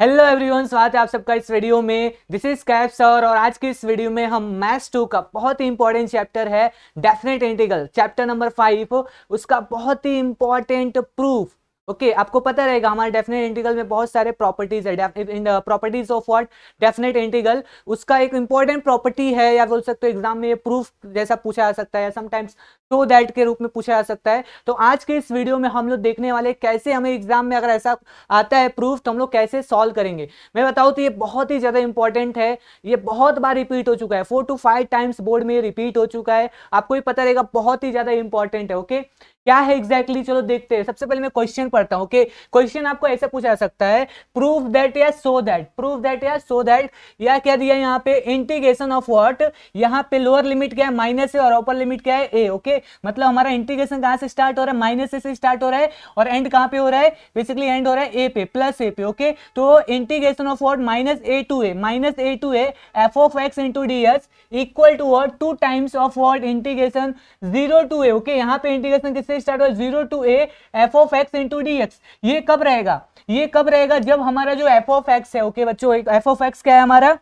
Hello everyone स्वागत है आप सबका इस वीडियो में दिस इज कैप सर और आज के इस वीडियो में हम मैथ्स टू का बहुत ही इंपॉर्टेंट चैप्टर है definite integral chapter number five उसका बहुत ही इंपॉर्टेंट प्रूफ ओके okay, आपको पता रहेगा हमारे डेफिनेट इंटीगल में बहुत सारे प्रॉपर्टीज है properties of what definite integral उसका एक इंपॉर्टेंट प्रॉपर्टी है या बोल सकते हो एग्जाम में ये प्रूफ जैसा पूछा जा सकता है या समटाइम्स शो दैट के रूप में पूछा जा सकता है तो आज के इस वीडियो में हम लोग देखने वाले कैसे हमें एग्जाम में अगर ऐसा आता है प्रूफ तो हम लोग कैसे सॉल्व करेंगे मैं बताऊँ तो ये बहुत ही ज़्यादा इंपॉर्टेंट है ये बहुत बार रिपीट हो चुका है four two five times board में रिपीट हो चुका है आपको ये पता रहेगा बहुत ही ज़्यादा इंपॉर्टेंट है ओके okay? क्या है एग्जैक्टली exactly? चलो देखते हैं सबसे पहले मैं क्वेश्चन पढ़ता हूँ कि क्वेश्चन आपको ऐसे पूछा सकता है प्रूफ दैट या सो दैट प्रूफ दैट या सो दैट या क्या दिया यहाँ पे इंटीग्रेशन ऑफ वॉट यहाँ पे लोअर लिमिट क्या है माइनस है और अपर लिमिट क्या है ए ओके okay? मतलब हमारा इंटीग्रेशन कहाँ से स्टार्ट हो रहा है माइनस से स्टार्ट हो रहा है और एंड कहाँ पे हो रहा है बेसिकली एंड हो रहा है ए पे प्लस ए पे ओके okay? तो integration of what minus A to A minus A to A F of x into D S equal to what two times of what integration zero to A okay यहाँ पे integration किससे start हुआ zero to A F of x into D X ये कब रहेगा ये कब रहेगा जब हमारा जो एफ ऑफ एक्स है ओके okay, बच्चों एफ ऑफ एक्स क्या है हमारा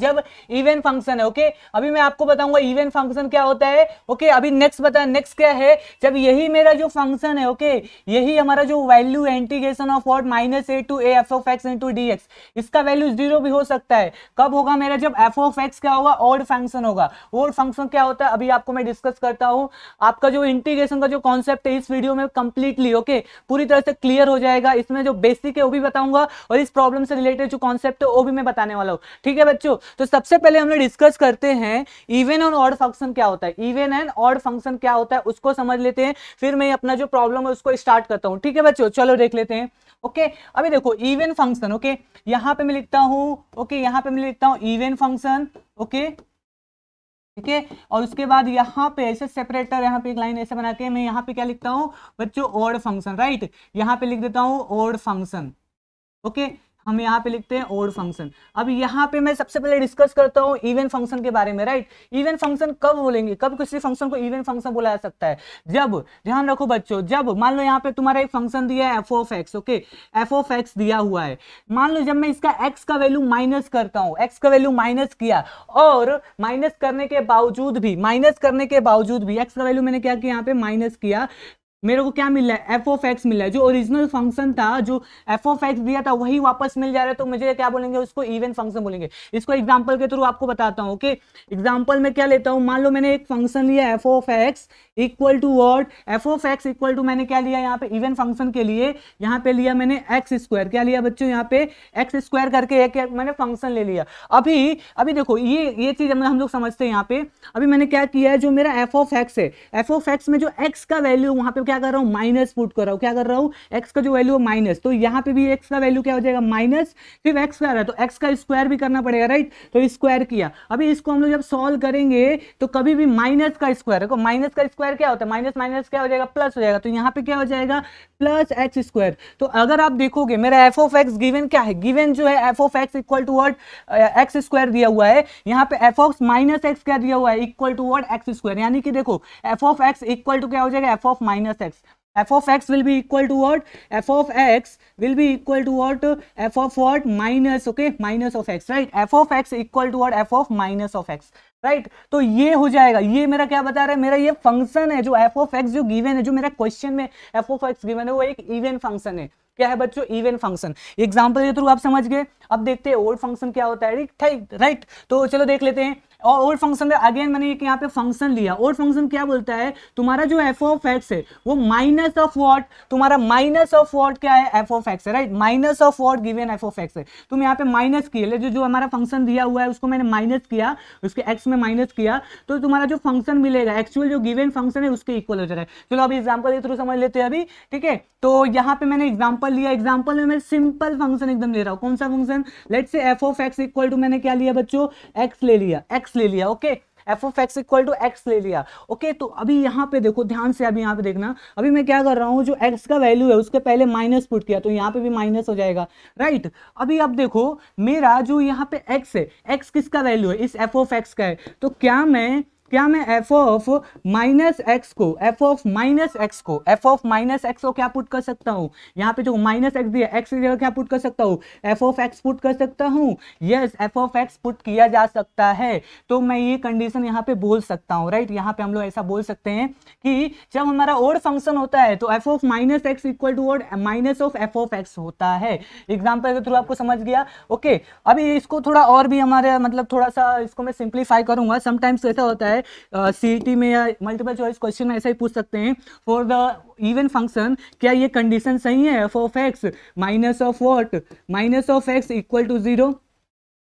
जब इवेंट फंक्शन है ओके अभी मैं आपको बताऊंगा इवेंट फंक्शन क्या होता है ओके अभी नेक्स्ट बता नेक्स्ट क्या है जब यही मेरा जो फंक्शन है ओके यही हमारा जो value integration of what minus A to F of x into D X इसका वैल्यू जीरो भी हो सकता है कब होगा मेरा जब एफ ऑफ एक्स क्या होगा ओड फंक्शन होगा ओड फंक्शन क्या होता है अभी आपको मैं डिस्कस करता हूँ आपका जो इंटीग्रेशन का जो कॉन्सेप्ट है इस वीडियो में कंप्लीटली ओके पूरी तरह से क्लियर हो जाएगा इसमें जो बेसिक है वो भी बताऊंगा और इस प्रॉब्लम से रिलेटेड जो कॉन्सेप्ट है वो भी मैं बताने वाला हूँ ठीक है बच्चों तो सबसे पहले हम लोग डिस्कस करते हैं इवन एंड ऑड फंक्शन क्या होता है इवन एंड ऑड फंक्शन क्या होता है उसको समझ लेते हैं फिर मैं अपना जो प्रॉब्लम है उसको स्टार्ट करता हूँ ठीक है बच्चों चलो देख लेते हैं ओके okay, अभी देखो इवन फंक्शन ओके यहाँ पे मैं लिखता हूँ ओके okay, यहाँ पे मैं लिखता हूँ इवन फंक्शन ओके ठीक है और उसके बाद यहाँ पे ऐसे सेपरेटर यहाँ पे एक लाइन ऐसे बना के मैं यहाँ पे क्या लिखता हूँ बच्चों ओड फंक्शन राइट यहाँ पे लिख देता हूँ ओड फंक्शन ओके हम यहाँ पे लिखते हैं ओड फंक्शन अब यहाँ पे मैं सबसे पहले डिस्कस करता हूँ इवेंट फंक्शन के बारे में राइट इवेंट फंक्शन कब बोलेंगे कब किसी फंक्शन को इवेंट फंक्शन बोला जा सकता है जब ध्यान रखो बच्चों जब मान लो यहाँ पे तुम्हारा एक फंक्शन दिया है F of X okay F of X दिया हुआ है मान लो जब मैं इसका एक्स का वैल्यू माइनस करता हूँ एक्स का वैल्यू माइनस किया और माइनस करने के बावजूद भी माइनस करने के बावजूद भी एक्स का वैल्यू मैंने क्या किया यहाँ पे माइनस किया मेरे को क्या मिल रहा है एफ ऑफ एक्स मिल रहा है जो ओरिजिनल फंक्शन था जो एफ ऑफ एक्स दिया था वही वापस मिल जा रहा है तो मुझे क्या बोलेंगे उसको इवन फंक्शन बोलेंगे इसको एग्जाम्पल के थ्रू आपको बताता हूँ ओके एग्जाम्पल में क्या लेता हूँ मान लो मैंने एक फंक्शन लिया F of x equal to what F of x equal to मैंने क्या लिया यहाँ पे इवन फंक्शन के लिए यहाँ पे लिया मैंने एक्स स्क्वायर क्या लिया बच्चों यहाँ पे एक्स स्क्वायर करके एक मैंने फंक्शन ले लिया अभी अभी देखो ये ये चीज हम लोग समझते हैं यहाँ पे अभी मैंने क्या किया है जो मेरा एफ ऑफ एक्स है एफ ऑफ एक्स में जो एक्स का वैल्यू वहाँ पे क्या क्या कर रहा हूँ माइनस पुट कर रहा हूँ क्या कर रहा हूँ एक्स का जो वैल्यू है माइनस तो यहाँ पे भी एक्स का वैल्यू क्या हो जाएगा माइनस फिर एक्स तो का तो एक्स का स्क्वायर भी करना पड़ेगा राइट तो स्क्वायर किया अभी इसको हम लोग जब सॉल्व करेंगे तो कभी भी माइनस का स्क्वायर देखो माइनस का स्क्वायर क्या होता है माइनस माइनस क्या हो जाएगा प्लस हो जाएगा तो यहाँ पे क्या हो जाएगा प्लस एक्स स्क्वायर तो अगर आप देखोगे मेरा एफ ऑफ एक्स गिवेन क्या है गिवेन जो है F of x equal to what X square दिया हुआ है यहाँ पे एफ ऑफ माइनस एक्स क्या दिया हुआ है equal to what X square यानी कि देखो F of x equal to क्या हो जाएगा F of minus x f of x will be equal to what f of x will be equal to what f of what minus okay minus of x right f of x equal to what f of minus of x right right? तो ये हो जाएगा ये मेरा क्या बता रहा है मेरा ये फंक्शन है जो एफ ऑफ एक्स जो गिवन है जो मेरा क्वेश्चन में एफ ऑफ एक्स गिवन है वो एक इवेंट फंक्शन है क्या है बच्चों इवेंट फंक्शन एग्जांपल के थ्रू आप समझ गए अब देखते हैं ओल्ड फंक्शन क्या होता है राइट right? तो चलो देख लेते हैं और और फंक्शन अगेन मैंने एक यहाँ पे फंक्शन लिया और फंक्शन क्या बोलता है तुम्हारा जो एफ ऑफ एक्स है वो माइनस ऑफ वॉट तुम्हारा माइनस ऑफ वॉट क्या है एफ ऑफ एक्स है right minus of what given F of x है तुम यहाँ पे माइनस किए जो जो हमारा फंक्शन दिया हुआ है उसको मैंने माइनस किया उसके एक्स में माइनस किया तो तुम्हारा जो फंक्शन मिलेगा एक्चुअल जो गिवेन फंक्शन है उसके इक्वल हो जाएगा चलो अभी एग्जाम्पल के थ्रू समझ लेते हैं अभी ठीक है तो यहाँ पे मैंने एग्जाम्पल लिया एग्जाम्पल में मैं सिंपल फंक्शन एकदम ले रहा हूँ कौन सा function let say F of x equal to मैंने क्या लिया बच्चों एक्स ले लिया एक्स ले लिया okay F of x equal to X ले लिया ओके तो अभी यहाँ पे देखो ध्यान से अभी यहाँ पे देखना अभी मैं क्या कर रहा हूँ जो x का वैल्यू है उसके पहले माइनस पुट किया तो यहाँ पे भी माइनस हो जाएगा राइट right? अभी आप देखो मेरा जो यहाँ पे x है x किसका वैल्यू है इस एफ ऑफ एक्स का है तो क्या मैं क्या मैं एफ ऑफ माइनस एक्स को एफ ऑफ माइनस एक्स को एफ ऑफ माइनस एक्स को क्या पुट कर सकता हूँ यहाँ पे जो माइनस एक्स दिया एक्स की जगह क्या पुट कर सकता हूँ एफ ऑफ एक्स पुट कर सकता हूँ yes F of X put किया जा सकता है तो मैं ये कंडीशन यहाँ पे बोल सकता हूँ राइट यहाँ पे हम लोग ऐसा बोल सकते हैं कि जब हमारा ओड फंक्शन होता है तो F of minus X equal to odd minus of F of X होता है एग्जाम्पल के थ्रू आपको समझ गया ओके अभी इसको थोड़ा और भी हमारे मतलब थोड़ा सा इसको मैं सिंप्लीफाई करूंगा समटाइम्स ऐसा होता है सी e में या मल्टीपल चॉइस क्वेश्चन में ऐसा ही पूछ सकते हैं फॉर द इवन फंक्शन क्या ये कंडीशन सही है F of x minus of what minus of x equal to zero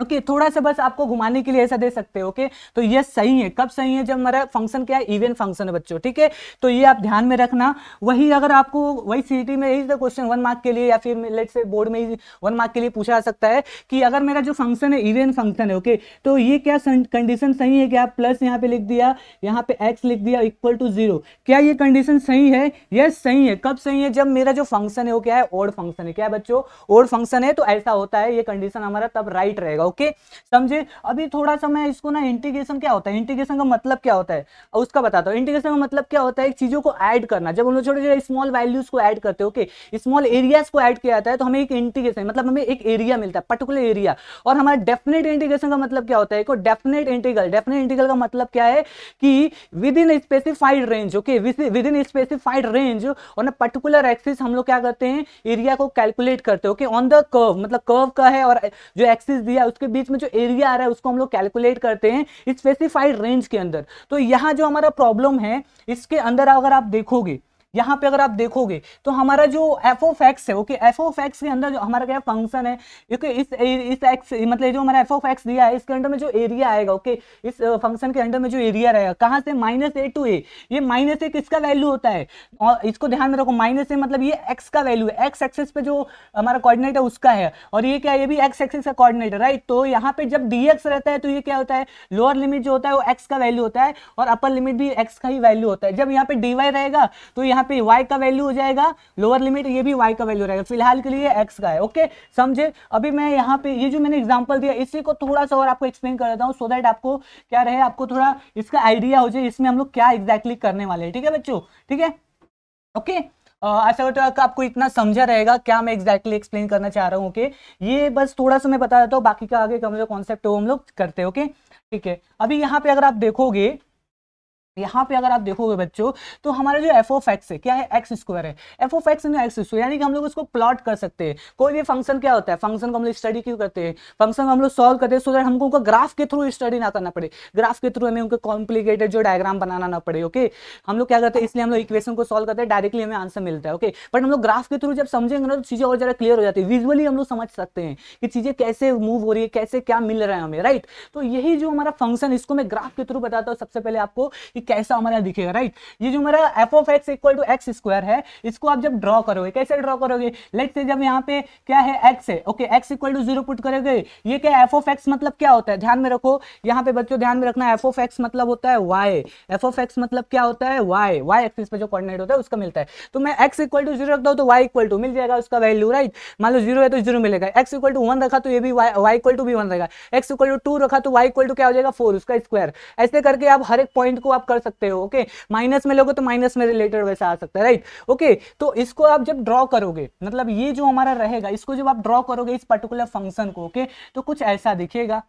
okay okay, थोड़ा सा बस आपको घुमाने के लिए ऐसा दे सकते हो ओके okay? तो ये सही है कब सही है जब हमारा फंक्शन क्या है इवेंट फंक्शन है बच्चों ठीक है तो ये आप ध्यान में रखना वही अगर आपको वही सीटी में यही क्वेश्चन वन मार्क के लिए या फिर लेट से बोर्ड में ही वन मार्क के लिए पूछा जा सकता है कि अगर मेरा जो फंक्शन है इवेंट फंक्शन है ओके okay? तो ये क्या कंडीशन सही है क्या प्लस यहाँ पे लिख दिया यहाँ पे एक्स लिख दिया इक्वल टू जीरो क्या ये कंडीशन सही है यस सही है कब सही है जब मेरा जो फंक्शन है वो क्या है ओड फंक्शन है क्या बच्चों ओड फंक्शन है तो ऐसा होता है ये कंडीशन हमारा तब राइट रहेगा ओके समझे अभी थोड़ा सा मैं इसको ना इंटीग्रेशन क्या होता है इंटीग्रेशन का मतलब क्या होता है उसका बताता हूँ इंटीग्रेशन का मतलब क्या होता है चीज़ों को ऐड करना जब हम लोग छोटे छोटे स्मॉल वैल्यूज को ऐड करते हैं ओके स्मॉल एरियाज को ऐड किया जाता है तो हमें एक इंटीग्रेशन मतलब हमें एक एरिया मिलता है पर्टिकुलर एरिया और हमारा डेफिनेट इंटीग्रेशन का मतलब क्या होता है डेफिनेट इंटीगल डेफिनेट इंटीगल का मतलब क्या है कि within specified range okay within specified range on a particular axis हम लोग क्या करते हैं एरिया को कैलकुलेट करते हैं ओके ऑन द कर्व मतलब कर्व का है और जो एक्सिस दिया उसके बीच में जो एरिया आ रहा है उसको हम लोग कैलकुलेट करते हैं स्पेसिफाइड रेंज के अंदर तो यहाँ जो हमारा प्रॉब्लम है इसके अंदर अगर आप देखोगे यहाँ पे अगर आप देखोगे तो हमारा जो एफ ओफ एक्स है ओके एफ ओफ एक्स के अंदर जो हमारा क्या फंक्शन है ओके इस इस एक्स मतलब जो हमारा एफ ओफ एक्स दिया है इसके अंडर में जो एरिया आएगा ओके इस फंक्शन के अंडर में जो एरिया रहेगा कहाँ से माइनस ए टू ए ये माइनस ए किसका वैल्यू होता है और इसको ध्यान में रखो माइनस ए मतलब ये एक्स का वैल्यू है एक्स एक्सेस पे जो हमारा कॉर्डिनेट है उसका है और ये क्या ये भी एक्स एक्सेस का कॉर्डिनेट है राइट तो यहाँ पे जब डी रहता है तो ये क्या होता है लोअर लिमिट जो होता है वो एक्स का वैल्यू होता है और अपर लिमिट भी एक्स का ही वैल्यू होता है जब यहाँ पे डी रहेगा तो यहाँ पे y का वैल्यू हो जाएगा लोअर लिमिट ये भी y का वैल्यू रहेगा फिलहाल के लिए x का है ओके समझे अभी मैं यहाँ पे ये जो मैंने एग्जांपल दिया इसी को थोड़ा सा और आपको एक्सप्लेन कर देता हूँ सो दैट आपको क्या रहे आपको थोड़ा इसका आइडिया हो जाए इसमें हम लोग क्या एग्जैक्टली exactly करने वाले हैं ठीक है बच्चों ठीक है ओके आशा करता हूँ आपको इतना समझा रहेगा क्या मैं एग्जैक्टली exactly एक्सप्लेन करना चाह रहा हूँ ओके ये बस थोड़ा सा मैं बता देता हूँ बाकी का आगे कम जो कॉन्सेप्ट है वो हम लोग करते हैं ओके ठीक है अभी यहाँ पे अगर आप देखोगे यहाँ पे अगर आप देखोगे बच्चों तो हमारा जो एफ ऑफ एक्स है क्या है एक्स स्क्वायर है F of x X square यानी कि हम लोग इसको प्लॉट कर सकते हैं कोई भी फंक्शन क्या होता है फंक्शन को हम लोग स्टडी क्यों करते हैं फंक्शन को हम लोग सॉल्व करते हैं सो दैट हमको उनका ग्राफ के थ्रू स्टडी ना करना पड़े ग्राफ के थ्रू हमें उनका कॉम्प्लिकेटेड जो डायग्राम बनाना ना पड़े ओके हम लोग क्या करते हैं इसलिए हम लोग इक्वेशन को सॉल्व करते हैं डायरेक्टली हमें आंसर मिलता है ओके बट हम लोग ग्राफ के थ्रू जब समझेंगे ना तो चीज़ें और ज़्यादा क्लियर हो जाती है विजुअली हम लोग समझ सकते हैं कि चीज़ें कैसे मूव हो रही है कैसे क्या मिल रहा है हमें राइट तो यही जो हमारा फंक्शन इसको मैं ग्राफ के थ्रू बताता हूँ सबसे पहले आपको कि कैसा हमारा दिखेगा राइट ये जो मेरा F of x equal to X square है इसको आप जब ड्रॉ करोगे कैसे ड्रॉ करोगे लेट से जब यहाँ पे क्या है एक्स है okay X equal to zero put करोगे ये क्या एफ ऑफ एक्स मतलब क्या होता है ध्यान में रखो यहाँ पे बच्चों ध्यान में रखना एफ ऑफ एक्स मतलब होता है वाई एफ ऑफ एक्स मतलब क्या होता है वाई वाई एक्सिस पे जो कोऑर्डिनेट होता है उसका मिलता है तो मैं एक्स इक्वल टू जीरो रखता हूँ तो वाई इक्वल टू मिल जाएगा उसका वैल्यू राइट मान लो जीरो है तो जीरो मिलेगा एक्स इक्वल टू वन रखा तो ये भी वाई इक्वल टू भी वन रहेगा एक्स इक्वल टू टू रखा तो वाई इक्वल टू क्या हो जाएगा फोर उसका स्क्वायर ऐसे करके आप हर एक पॉइंट को आप कर कर सकते हो ओके माइनस में लोगे तो माइनस में रिलेटेड वैसा आ सकता है राइट ओके तो इसको आप जब ड्रॉ करोगे मतलब ये जो हमारा रहेगा इसको जब आप ड्रॉ करोगे इस पर्टिकुलर फंक्शन को ओके तो कुछ ऐसा दिखेगा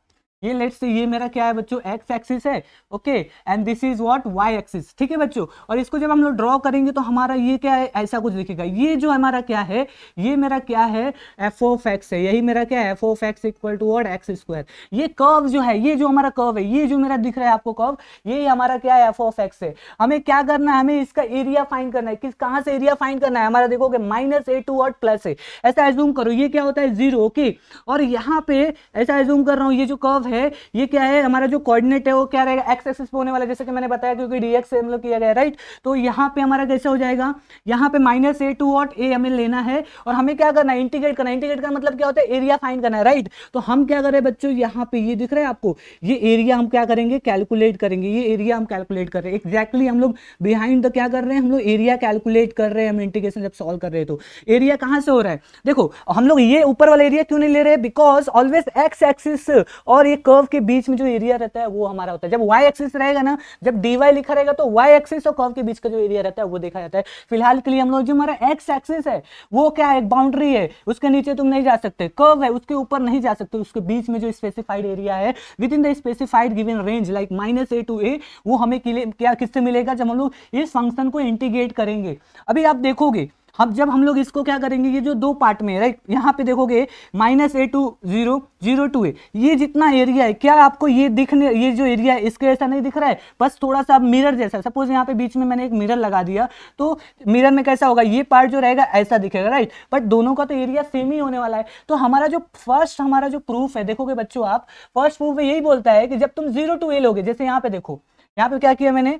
ये लेट्स से ये मेरा क्या है बच्चों एक्स एक्सिस है okay and this is what Y axis ठीक है बच्चों और इसको जब हम लोग ड्रॉ करेंगे तो हमारा ये क्या है ऐसा कुछ दिखेगा ये जो हमारा क्या है ये मेरा क्या है एफ ओफ एक्स है यही मेरा क्या है F of X equal to what X square ये कर्व जो है ये जो हमारा कर्व है ये जो मेरा दिख रहा है आपको कर्व ये हमारा क्या है एफ ओफ एक्स है हमें क्या करना है हमें इसका एरिया फाइन करना है किस कहाँ से एरिया फाइन करना है हमारा देखोगे minus A to what plus A ऐसा एजूम करो ये क्या होता है जीरो ओके और यहाँ पे ऐसा एजूम कर रहा हूँ ये जो कर्व है ये क्या है हमारा जो कोऑर्डिनेट है वो क्या रहेगा एक्स एक्सिस पे होने वाला जैसे कि मैंने बताया क्योंकि डी एक्स मतलब किया गया राइट तो यहाँ पे हमारा कैसे हो जाएगा यहाँ पे minus A to what A हमें लेना है और हमें क्या करना है इंटीग्रेट करना इंटीग्रेट करना मतलब क्या होता है एरिया फाइन करना है राइट तो हम क्या करें बच्चों यहाँ पे ये दिख रहा है आपको ये एरिया हम क्या करेंगे कैलकुलेट करेंगे ये एरिया हम कैलकुलेट कर रहे हैं एक्जैक्टली हम लोग बिहाइंड द क्या कर रहे हैं हम लोग एरिया कैलकुलेट कर रहे हैं हम इंटीग्रेशन जब सॉल्व कर रहे हैं तो एरिया कहाँ से हो रहा है देखो हम लोग ये ऊपर वाला एरिया क्यों नहीं ले रहे बिकॉज ऑलवेज एक्स एक्सिस और ये कर्व के बीच में जो एरिया रहता है वो हमारा होता है जब वाई एक्सिस रहेगा ना जब डीवाई लिखा रहेगा तो वाई एक्सिस और कर्व के बीच का जो एरिया रहता है वो देखा जाता है फिलहाल के लिए हम लोग जो हमारा एक्स एक्सिस है वो क्या है बाउंड्री है उसके नीचे तुम नहीं जा सकते कर्व है उसके ऊपर नहीं जा सकते उसके बीच में जो स्पेसिफाइड एरिया है within the specified given range like minus A to A वो हमें क्या किससे मिलेगा जब हम लोग इस फंक्शन को इंटीग्रेट करेंगे अभी आप देखोगे हम जब हम लोग इसको क्या करेंगे ये जो दो पार्ट में राइट यहाँ पे देखोगे minus A to zero zero to A ये जितना एरिया है क्या आपको ये दिखने ये जो एरिया है इसके ऐसा नहीं दिख रहा है बस थोड़ा सा मिरर जैसा सपोज यहाँ पे बीच में मैंने एक मिरर लगा दिया तो मिरर में कैसा होगा ये पार्ट जो रहेगा ऐसा दिखेगा राइट बट दोनों का तो एरिया सेम ही होने वाला है तो हमारा जो फर्स्ट हमारा जो प्रूफ है देखोगे बच्चों आप फर्स्ट प्रूफ में यही बोलता है कि जब तुम जीरो टू ए लोगे जैसे यहाँ पे देखो यहाँ पे क्या किया मैंने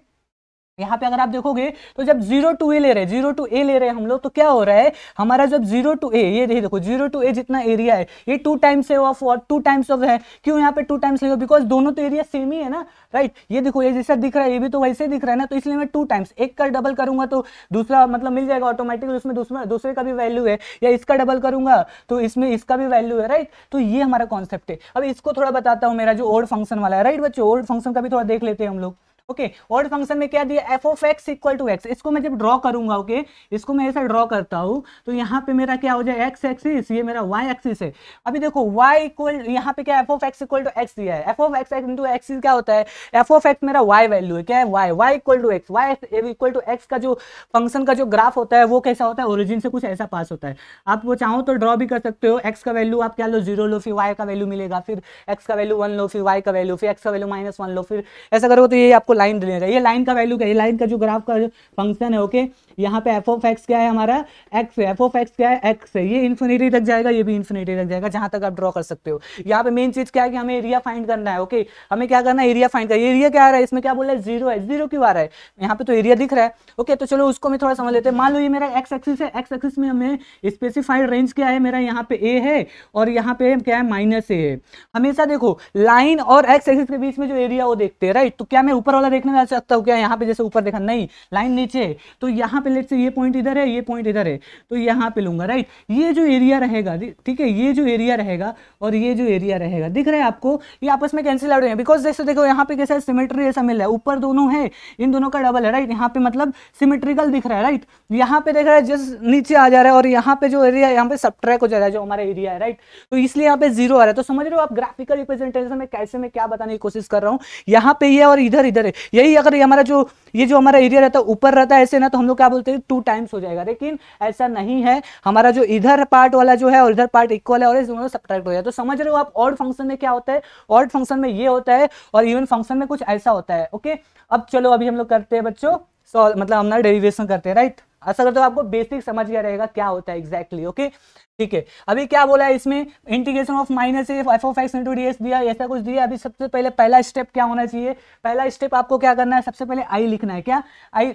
यहाँ पे अगर आप देखोगे तो जब जीरो टू ए ले रहे हैं जीरो टू ए ले रहे हैं हम लोग तो क्या हो रहा है हमारा जब जीरो टू ए ये देखिए देखो जीरो टू ए जितना एरिया है ये टू टाइम्स है ऑफ और टू टाइम्स ऑफ है क्यों यहाँ पे टू टाइम्स लिखो बिकॉज दोनों तो एरिया सेम ही है ना राइट ये देखो ये जैसा दिख रहा है ये भी तो वैसे दिख रहा है ना तो इसलिए मैं टू टाइम्स एक का डबल करूंगा तो दूसरा मतलब मिल जाएगा ऑटोमेटिकली उसमें दूसरा दूसरे का भी वैल्यू है या इसका डबल करूंगा तो इसमें इसका भी वैल्यू है राइट तो ये हमारा कॉन्सेप्ट है अब इसको थोड़ा बताता हूँ मेरा जो ओल्ड फंक्शन वाला है राइट बच्चे ओल्ड फंक्शन का भी थोड़ा देख लेते हैं हम लोग ओके और फंक्शन में क्या दिया F of x equal to X इसको मैं जब ड्रॉ करूंगा ओके okay? इसको मैं ऐसा ड्रॉ करता हूँ तो यहाँ पे मेरा क्या हो जाए एक्स एक्सिस ये मेरा वाई एक्सिस है अभी देखो वाई इक्वल यहाँ पे क्या F of x equal to X दिया है F of x into axis क्या होता है एफ ऑफ एक्स मेरा वाई वैल्यू है क्या है Y Y equal to X Y equal to X का जो फंक्शन का जो ग्राफ होता है वो कैसा होता है ओरिजिन से कुछ ऐसा पास होता है आप वो चाहो तो ड्रॉ भी कर सकते हो एक्स का वैल्यू आप क्या लो जीरो लो फिर वाई का वैल्यू मिलेगा फिर एक्स का वैल्यू वन लो फिर वाई का वैल्यू फिर एक्स का वैल्यू माइनस वन लो फिर ऐसा करो तो ये आपको लाइन लेना चाहिए लाइन का वैल्यू क्या है लाइन का जो ग्राफ का फंक्शन है ओके यहाँ पे एफ ऑफ एक्स क्या है हमारा एक्स है एफ ऑफ एक्स क्या है एक्स है ये इन्फिनिटी तक जाएगा ये भी इन्फिनिटी तक जाएगा जहाँ तक आप ड्रॉ कर सकते हो यहाँ पे मेन चीज क्या है कि हमें एरिया फाइंड करना है ओके हमें क्या करना है एरिया फाइंड करना है एरिया क्या आ रहा है इसमें क्या बोला है जीरो है जीरो क्यों आ रहा है यहाँ पे तो एरिया दिख रहा है ओके तो चलो उसको मैं थोड़ा समझ लेते हैं मान लो ये मेरा एक्स एक्सिस है एक्स एक्सिस में हमें स्पेसिफाइड रेंज क्या है मेरा यहाँ पे ए है और यहाँ पे क्या है माइनस ए है हमेशा देखो लाइन और एक्स एक्सिस के बीच में जो एरिया वो देखते हैं राइट तो क्या मैं ऊपर वाला वाला देखने में अच्छा हो क्या यहाँ पे जैसे ऊपर देखा नहीं लाइन नीचे तो यहाँ पे लेट से ये पॉइंट इधर है ये पॉइंट इधर है तो यहाँ पे लूंगा राइट ये जो एरिया रहेगा ठीक है ये जो एरिया रहेगा और ये जो एरिया रहेगा दिख रहा है आपको ये आपस में कैंसिल आउट है बिकॉज जैसे देखो यहाँ पे कैसे सिमेट्री ऐसा मिल रहा है ऊपर दोनों है इन दोनों का डबल है राइट यहाँ पे मतलब सिमेट्रिकल दिख रहा है राइट यहाँ पे देख रहा है जिस नीचे आ जा रहा है और यहाँ पे जो एरिया यहाँ पे सब्ट्रैक हो जा रहा है जो हमारा एरिया है राइट तो इसलिए यहाँ पे जीरो आ रहा है तो समझ रहे हो आप ग्राफिकल रिप्रेजेंटेशन में कैसे मैं क्या बताने की कोशिश कर रहा हूँ यहाँ पे ये और इधर इधर है यही अगर ये हमारा जो ये जो हमारा एरिया रहता है ऊपर रहता है ऐसे ना तो हम लोग क्या बोलते हैं टू टाइम्स हो जाएगा लेकिन ऐसा नहीं है हमारा जो इधर पार्ट वाला जो है और इधर पार्ट इक्वल है और इस दोनों सब्ट्रैक्ट हो जाए तो समझ रहे हो आप ऑर्ड फंक्शन में क्या होता है ऑर्ड फंक्शन में ये होता है और इवन फंक्शन में कुछ ऐसा होता है ओके अब चलो अभी हम लोग करते हैं बच्चों सॉल्व मतलब हमारा डेरिवेशन करते हैं राइट ऐसा करते हो आपको बेसिक समझ गया रहेगा क्या होता है एग्जैक्टली exactly, ओके ठीक है अभी क्या बोला है इसमें integration of minus F of x into D S दिया ऐसा कुछ दिया अभी सबसे पहले पहला स्टेप क्या होना चाहिए पहला स्टेप आपको क्या करना है सबसे पहले आई लिखना है क्या आई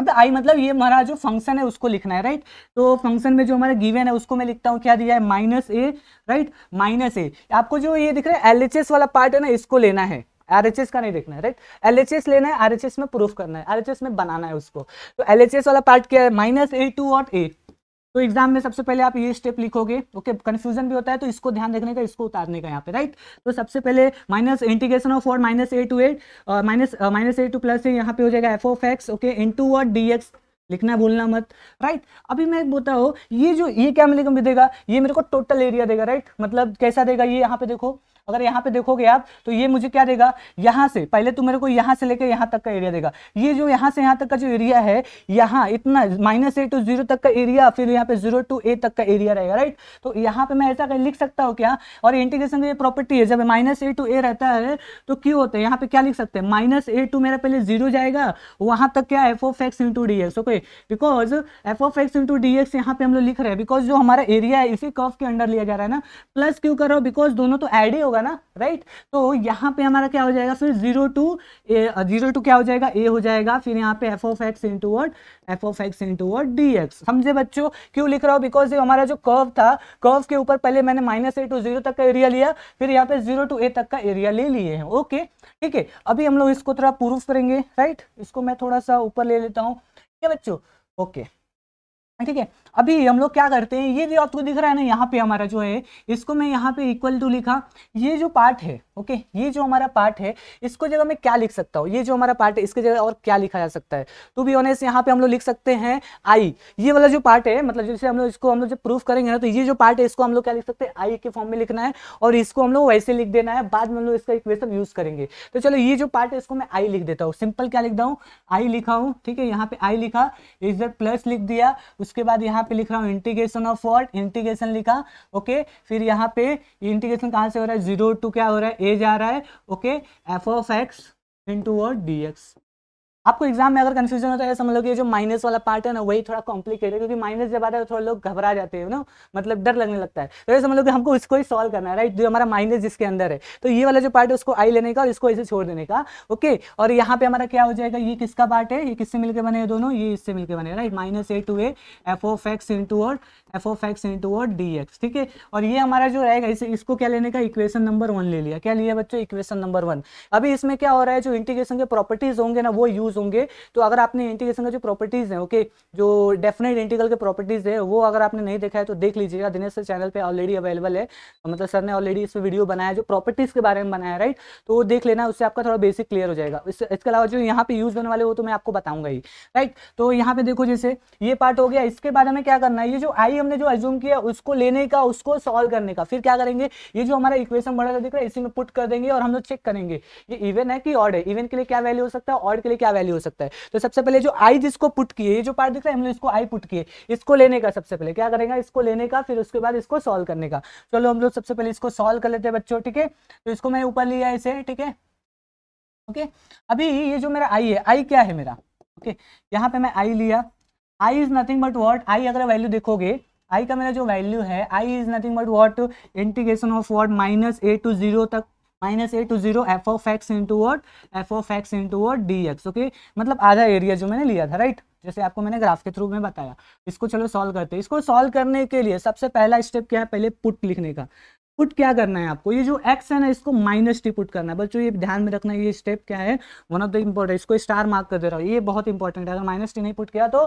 मतलब आई मतलब ये हमारा जो फंक्शन है उसको लिखना है राइट तो फंक्शन में जो हमारा गिवन है उसको मैं लिखता हूँ क्या दिया है minus A right minus A आपको जो ये दिख रहा है एल वाला पार्ट है ना इसको लेना है आर एच एस का नहीं देखना है राइट एल एच एस लेना है RHS में प्रूफ करना है आर एच एस में बनाना है उसको तो एल एच एस वाला पार्ट क्या है माइनस ए टू और ए तो एग्जाम में सबसे पहले आप ये स्टेप लिखोगे ओके कंफ्यूजन भी होता है तो इसको ध्यान रखने का इसको उतारने का यहाँ पे राइट तो सबसे पहले minus integration of what minus A to at minus minus A to plus यहाँ पे हो जाएगा F of x okay into what D X लिखना भूलना मत राइट अभी मैं बोलता हूँ ये जो ये क्या मिलेगा देगा ये मेरे को टोटल एरिया देगा राइट मतलब कैसा देगा ये यहाँ पे देखो अगर यहाँ पे देखोगे आप तो ये मुझे क्या देगा यहाँ से पहले तो मेरे को यहाँ से लेकर यहाँ तक का एरिया देगा ये जो यहाँ से यहाँ तक का जो एरिया है यहाँ इतना माइनस ए टू जीरो तक का एरिया फिर यहाँ पे जीरो टू ए तक का एरिया रहेगा राइट तो यहाँ पे मैं ऐसा कर लिख सकता हूँ क्या और इंटीग्रेशन की प्रॉपर्टी है जब माइनस ए टू ए रहता है तो क्यों होता है यहाँ पे क्या लिख सकते हैं माइनस ए टू मेरा पहले जीरो जाएगा वहां तक क्या F of x into D x okay because F of x into D X यहाँ पे हम लोग लिख रहे हैं बिकॉज जो हमारा एरिया है इसी कर्व के अंडर लिया जा रहा है ना प्लस क्यों करो बिकॉज दोनों तो एड ही हो होगा ना राइट तो यहाँ पे हमारा क्या हो जाएगा फिर zero to A zero to क्या हो जाएगा ए हो जाएगा फिर यहाँ पे F of x into what F of x into what D X समझे बच्चों क्यों लिख रहा हूँ बिकॉज ये हमारा जो कर्व था कर्व के ऊपर पहले मैंने माइनस ए टू जीरो तक का एरिया लिया फिर यहाँ पे जीरो टू ए तक का एरिया ले लिए हैं ओके ठीक है अभी हम लोग इसको थोड़ा प्रूफ करेंगे राइट इसको मैं थोड़ा सा ऊपर ले लेता हूँ ठीक है बच्चों ओके ठीक है अभी हम लोग क्या करते हैं ये जो आपको दिख रहा है ना यहाँ पे हमारा जो है इसको मैं यहाँ पे इक्वल टू लिखा ये जो पार्ट है ओके ये जो हमारा पार्ट है इसको जगह मैं क्या लिख सकता हूँ ये जो हमारा पार्ट है इसके जगह और क्या लिखा जा सकता है टू बी ऑनेस यहाँ पे हम लोग लिख सकते हैं आई ये वाला जो पार्ट है मतलब जैसे हम लोग इसको हम लोग जब प्रूफ करेंगे ना तो ये जो पार्ट है इसको हम लोग क्या लिख सकते हैं आई के फॉर्म में लिखना है और इसको हम लोग वैसे लिख देना है बाद में हम लोग इसका इक्वेशन यूज करेंगे तो चलो ये जो पार्ट है इसको मैं आई लिख देता हूँ सिंपल क्या लिखता हूँ आई लिखा हूँ ठीक है यहाँ पे आई लिखा इस प्लस लिख दिया उसके बाद यहाँ यहाँ पे लिख रहा हूँ इंटीग्रेशन ऑफ वॉट इंटीग्रेशन लिखा ओके फिर यहाँ पे इंटीग्रेशन कहाँ से हो रहा है जीरो टू क्या हो रहा है ए जा रहा है okay F of x into what D X आपको एग्जाम में अगर कंफ्यूजन होता है समझ लो कि जो माइनस वाला पार्ट है ना वही थोड़ा कॉम्प्लिकेटेड है क्योंकि माइनस जब आता है तो थोड़ा लोग घबरा जाते हैं ना मतलब डर लगने लगता है तो ये समझ लो कि हमको इसको ही सॉल्व करना है राइट जो हमारा माइनस जिसके अंदर है तो ये वाला जो पार्ट है उसको आई लेने का और इसको ऐसे छोड़ देने का ओके और यहाँ पे हमारा क्या हो जाएगा ये किसका पार्ट है ये किससे मिलकर बने दोनों ये इससे मिलकर बने right minus A to A F of x into और एफ ऑफ एक्स इंटू और डी एक्स ठीक है और ये हमारा जो रहेगा इसे इसको क्या लेने का इक्वेशन नंबर वन ले लिया क्या लिया बच्चों इक्वेशन नंबर वन अभी इसमें क्या हो रहा है जो इंटीग्रेशन के प्रॉपर्टीज होंगे ना वो यूज यूज होंगे तो अगर आपने इंटीग्रेशन का जो प्रॉपर्टीज है ओके जो डेफिनेट इंटीग्रल के प्रॉपर्टीज है वो अगर आपने नहीं देखा है तो देख लीजिएगा दिनेश सर चैनल पर ऑलरेडी अवेलेबल है तो मतलब सर ने ऑलरेडी इस वीडियो बनाया जो प्रॉपर्टीज के बारे में बनाया राइट तो वो देख लेना उससे आपका थोड़ा बेसिक क्लियर हो जाएगा इसके अलावा जो यहाँ पे यूज होने वाले वो तो मैं आपको बताऊंगा ही राइट तो यहाँ पे देखो जैसे ये पार्ट हो गया इसके बाद हमें क्या करना है ये जो आई हमने जो एज्यूम किया उसको लेने का उसको सॉल्व करने का फिर क्या करेंगे ये जो हमारा इक्वेशन बड़ा दिख रहा है इसी में पुट कर देंगे और हम लोग चेक करेंगे ये इवन है कि ऑड है इवन के लिए क्या वैल्यू हो सकता है ऑड के लिए क्या वैल्यू हो सकता है तो सबसे पहले जो आई जिसको पुट किए जो पार्ट दिख रहा है हमने इसको आई पुट किए इसको लेने का सबसे पहले क्या करेगा इसको लेने का फिर उसके बाद इसको सॉल्व करने का चलो हम लोग सबसे पहले इसको सॉल्व कर लेते हैं बच्चों ठीक है तो इसको मैं ऊपर लिया इसे ठीक है ओके अभी ये जो मेरा आई है आई क्या है मेरा ओके यहाँ पे मैं आई लिया I is nothing but what I अगर वैल्यू देखोगे आई का मेरा जो वैल्यू है I is nothing but what integration of what minus A to zero तक minus A to zero F of x into what F of x into what D x okay मतलब आधा area जो मैंने लिया था right जैसे आपको मैंने ग्राफ के थ्रू में बताया इसको चलो सॉल्व करते हैं इसको सॉल्व करने के लिए सबसे पहला स्टेप क्या है पहले पुट लिखने का पुट क्या करना है आपको ये जो एक्स है ना इसको माइनस टी पुट करना है बच्चों ये ध्यान में रखना है ये स्टेप क्या है वन ऑफ द इम्पोर्टेंट इसको स्टार मार्क कर दे रहा हूँ ये बहुत इंपॉर्टेंट है अगर माइनस टी नहीं पुट किया तो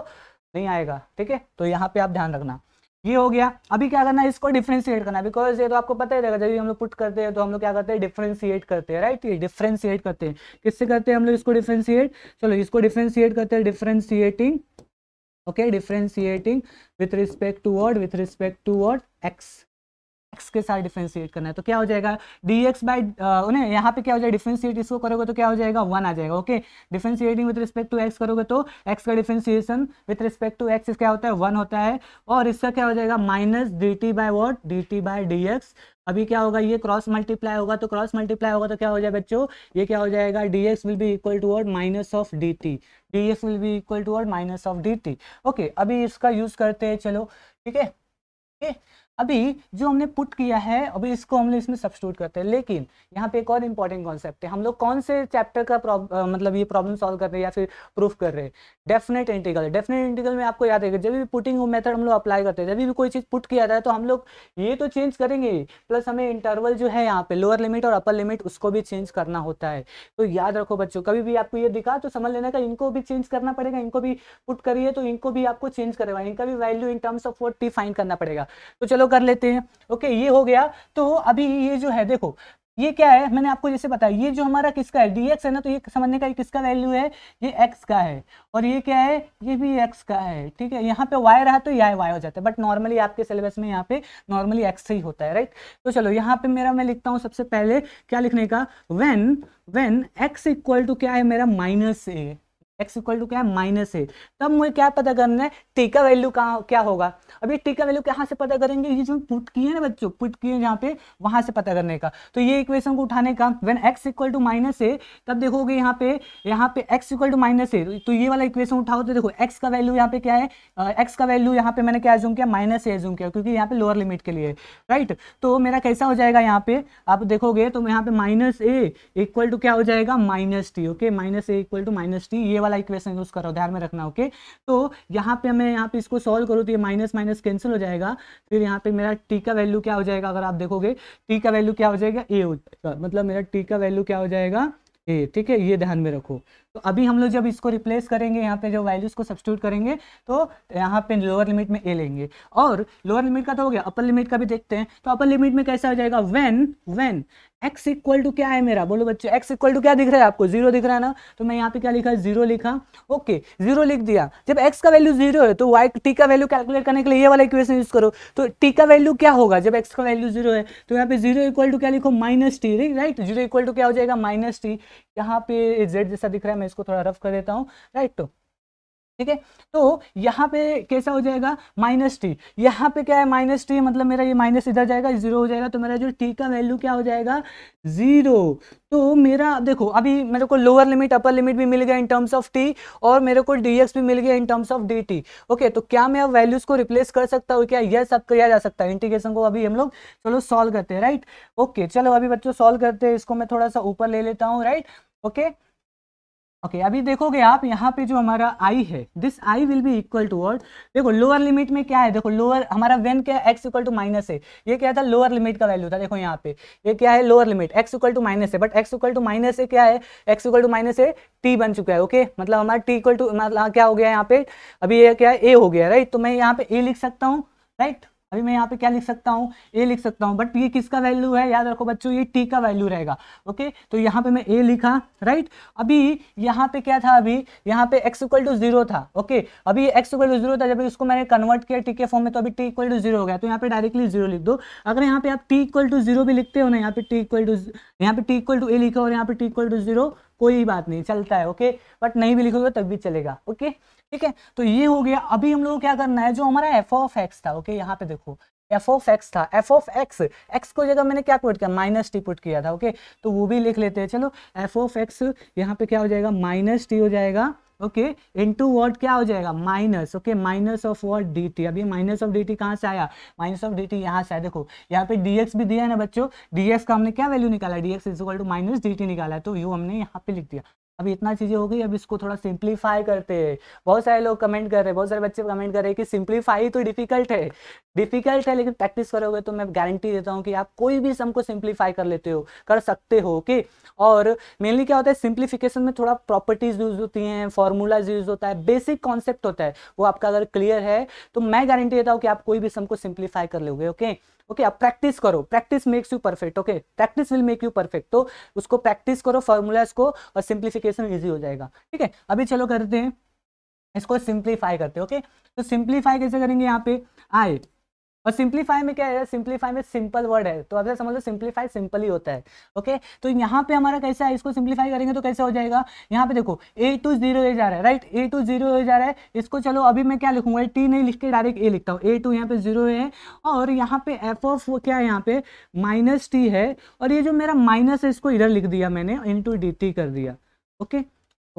नहीं आएगा ठीक है तो यहाँ पे आप ध्यान रखना ये हो गया अभी क्या करना है इसको डिफ्रेंशिएट करना बिकॉज ये तो आपको पता ही रहेगा जब भी हम लोग पुट करते हैं तो हम लोग क्या करते हैं डिफ्रेंशिएट करते हैं राइट ये डिफ्रेंशिएट करते हैं किससे करते हैं हम लोग इसको डिफ्रेंशिएट चलो इसको डिफ्रेंशिएट करते हैं differentiating okay differentiating with respect to what with respect to what X x के साथ डिफ्रेंशिएट करना है तो क्या हो जाएगा डी एक्स बाई उन्हें यहाँ पे क्या हो जाएगा डिफ्रेंशिएट इसको करोगे तो क्या हो जाएगा वन आ जाएगा okay differentiating with respect to x करोगे तो एक्स का differentiation with respect to x क्या होता है वन होता है और इसका क्या हो जाएगा minus d t by what d t by d x अभी क्या होगा ये क्रॉस मल्टीप्लाई होगा तो क्रॉस मल्टीप्लाई होगा तो क्या हो जाएगा बच्चों ये क्या हो जाएगा d x will be equal to what minus of d t d x will be equal to what minus of d t okay अभी इसका यूज करते हैं चलो ठीक है ठीक है अभी जो हमने पुट किया है अभी इसको हम लोग इसमें सब्सटूट करते हैं लेकिन यहाँ पे एक और इम्पॉर्टेंट कॉन्सेप्ट है हम लोग कौन से चैप्टर का मतलब ये प्रॉब्लम सॉल्व कर रहे हैं या फिर प्रूफ कर रहे हैं डेफिनेट इंटीग्रल डेफिनेट इंटीग्रल में आपको याद रहेगा जब भी पुटिंग मेथड हम लोग अप्लाई करते हैं जब भी कोई चीज़ पुट किया जाए तो हम लोग ये तो चेंज करेंगे प्लस हमें इंटरवल जो है यहाँ पे लोअर लिमिट और अपर लिमिट उसको भी चेंज करना होता है तो याद रखो बच्चों कभी भी आपको ये दिखा तो समझ लेना का इनको भी चेंज करना पड़ेगा इनको भी पुट करिए तो इनको भी आपको चेंज करेगा इनका भी value in terms of what define करना पड़ेगा तो चलो फॉलो कर लेते हैं ओके ये हो गया तो अभी ये जो है देखो ये क्या है मैंने आपको जैसे बताया ये जो हमारा किसका है डी है ना तो ये समझने का ये किसका वैल्यू है ये एक्स का है और ये क्या है ये भी एक्स का है ठीक है यहाँ पे वाई रहा तो ये वाई हो जाता है बट नॉर्मली आपके सिलेबस में यहाँ पे नॉर्मली एक्स ही होता है राइट तो चलो यहाँ पे मेरा मैं लिखता हूँ सबसे पहले क्या लिखने का when when x equal to क्या है मेरा माइनस एक्स इक्वल टू क्या है माइनस है तब मुझे क्या पता करना है टी का वैल्यू कहाँ क्या होगा अब ये टी का वैल्यू कहाँ से पता करेंगे ये जो पुट किए ना बच्चों पुट किए जहाँ पे वहाँ से पता करने का तो ये इक्वेशन को उठाने का when x equal to minus है तब देखोगे यहाँ पे यहाँ पे एक्स इक्वल टू माइनस है तो ये वाला इक्वेशन उठाओ तो देखो एक्स का वैल्यू यहाँ पे क्या है एक्स का वैल्यू यहाँ पे मैंने क्या जूम किया माइनस है जूम किया क्योंकि यहाँ पे लोअर लिमिट के लिए राइट तो मेरा कैसा हो जाएगा यहाँ पे आप देखोगे तो यहाँ पे माइनस ए इक्वल टू क्या हो जाएगा minus t okay minus a equal to minus t ये वाला इक्वेशन यूज कर रहा हूँ ध्यान में रखना ओके तो यहाँ पे मैं यहाँ पे इसको सॉल्व करूँ तो ये माइनस माइनस कैंसिल हो जाएगा फिर यहाँ पे मेरा टी का वैल्यू क्या हो जाएगा अगर आप देखोगे टी का वैल्यू क्या हो जाएगा ए हो जाएगा मतलब मेरा टी का वैल्यू क्या हो जाएगा ए ठीक है ये ध्यान में रखो तो अभी हम लोग जब इसको रिप्लेस करेंगे यहाँ पे जो वैल्यूज को सब्सिट्यूट करेंगे तो यहाँ पे लोअर लिमिट में ए लेंगे और लोअर लिमिट का तो हो गया अपर लिमिट का भी देखते हैं तो अपर लिमिट में कैसा हो जाएगा when when x equal to क्या है मेरा बोलो बच्चों एक्स इक्वल टू क्या दिख रहा है आपको जीरो दिख रहा है ना तो मैं यहाँ पे क्या लिखा जीरो लिखा ओके जीरो लिख दिया जब एक्स का वैल्यू जीरो है तो वाई टी का वैल्यू कैलकुलेट करने के लिए ये वाला इक्वेशन यूज करो तो टी का वैल्यू क्या होगा जब एक्स का वैल्यू जीरो है तो यहाँ पे जीरो इक्वल टू क्या लिखो minus t right zero equal to क्या हो जाएगा माइनस टी यहाँ पे जेड जैसा दिख रहा है मैं इसको थोड़ा रफ कर देता हूँ राइट तो ठीक है तो यहाँ पे कैसा हो जाएगा माइनस टी यहाँ पे क्या है माइनस टी मतलब मेरा ये माइनस इधर जाएगा जीरो हो जाएगा तो मेरा जो टी का वैल्यू क्या हो जाएगा जीरो तो मेरा देखो अभी मेरे को लोअर लिमिट अपर लिमिट भी मिल गया इन टर्म्स ऑफ टी और मेरे को डीएक्स भी मिल गया in terms of d t okay तो क्या मैं अब वैल्यूज को रिप्लेस कर सकता हूँ क्या यह सब किया जा सकता है इंटीग्रेशन को अभी हम लोग चलो सॉल्व करते हैं राइट ओके चलो अभी बच्चों सॉल्व करते हैं इसको मैं थोड़ा सा ऊपर ले लेता हूँ राइट ओके ओके okay, अभी देखोगे आप यहाँ पे जो हमारा आई है this I will be equal to what देखो लोअर लिमिट में क्या है देखो लोअर हमारा वेन क्या है एक्स इक्वल टू माइनस है ये क्या था लोअर लिमिट का वैल्यू था देखो यहाँ पे ये क्या है lower limit x equal to minus है but x equal to minus है क्या है एक्स इक्वल टू माइनस है टी बन चुका है ओके okay? मतलब हमारा टी इक्वल टू मतलब क्या हो गया यहाँ पे अभी ये क्या है ए हो गया राइट तो मैं यहाँ पे ए लिख सकता हूँ राइट अभी मैं यहाँ पे क्या लिख सकता हूँ ए लिख सकता हूँ बट ये किसका वैल्यू है याद रखो बच्चों ये टी का वैल्यू रहेगा ओके तो यहाँ पे मैं ए लिखा राइट अभी यहाँ पे क्या था अभी यहाँ पे एक्स इक्वल टू जीरो था ओके अभी एक्स इक्वल टू जीरो था जब इसको मैंने कन्वर्ट किया टी के फॉर्म में तो अभी टी इक्वल टू जीरो हो गया तो यहाँ पे डायरेक्टली जीरो लिख दो अगर यहाँ पे आप टी इक्वल टू जीरो भी लिखते हो ना यहाँ पे टी इक्वल टू यहाँ पे टी इक्वल टू ए लिखा और यहाँ पे टी इक्वल टू जीरो कोई बात नहीं चलता है ओके बट नहीं भी लिखोगे तब भी चलेगा ओके ठीक है तो ये हो गया अभी हम लोग क्या करना है जो हमारा एफ ऑफ एक्स था ओके यहाँ पे देखो एफ ऑफ एक्स था एफ ऑफ एक्स एक्स को जगह मैंने क्या पुट किया माइनस टी पुट किया था ओके तो वो भी लिख लेते हैं चलो एफ ऑफ एक्स यहाँ पे क्या हो जाएगा माइनस टी हो जाएगा ओके इनटू वर्ड क्या हो जाएगा minus okay minus of what d t अभी माइनस ऑफ डी टी कहाँ से आया माइनस ऑफ डी टी यहाँ से आया देखो यहाँ पे डी एक्स भी दिया है ना बच्चों डी एक्स का हमने क्या वैल्यू निकाला d x is equal to minus d t निकाला तो यू हमने यहाँ पे लिख दिया अब इतना चीज़ें हो गई अब इसको थोड़ा सिंप्लीफाई करते हैं बहुत सारे लोग कमेंट कर रहे हैं बहुत सारे बच्चे कमेंट कर रहे हैं कि सिंप्लीफाई तो डिफिकल्ट है डिफिकल्ट है लेकिन प्रैक्टिस करोगे तो मैं गारंटी देता हूँ कि आप कोई भी सम को सिंप्लीफाई कर लेते हो कर सकते हो ओके और मेनली क्या होता है सिंप्लीफिकेशन में थोड़ा प्रॉपर्टीज यूज होती हैं फॉर्मूलाज यूज होता है बेसिक कॉन्सेप्ट होता है वो आपका अगर क्लियर है तो मैं गारंटी देता हूँ कि आप कोई भी सम को सिंप्लीफाई कर लोगे ओके ओके आप अब प्रैक्टिस करो practice makes you perfect okay practice will make you perfect तो उसको प्रैक्टिस करो फॉर्मूलाज को और सिंप्लीफिकेशन ईजी हो जाएगा ठीक है अभी चलो करते हैं इसको सिंप्लीफाई करते हैं ओके तो सिंप्लीफाई कैसे करेंगे यहाँ पे आई और सिंप्लीफाई में क्या है सिंप्लीफाई में सिंपल वर्ड है तो अब समझ लो सिंप्लीफाई सिंपल ही होता है ओके तो यहाँ पे हमारा कैसा है इसको सिंप्लीफाई करेंगे तो कैसे हो जाएगा यहाँ पे देखो ए टू जीरो ए जा रहा है right a to zero a जा रहा है इसको चलो अभी मैं क्या लिखूंगा टी नहीं लिख के डायरेक्ट ए लिखता हूँ ए टू यहाँ पे जीरो है और यहाँ पे एफ ऑफ क्या है यहाँ पे माइनस टी है और ये जो मेरा माइनस है इसको इधर लिख दिया मैंने इन टू डी टी कर दिया ओके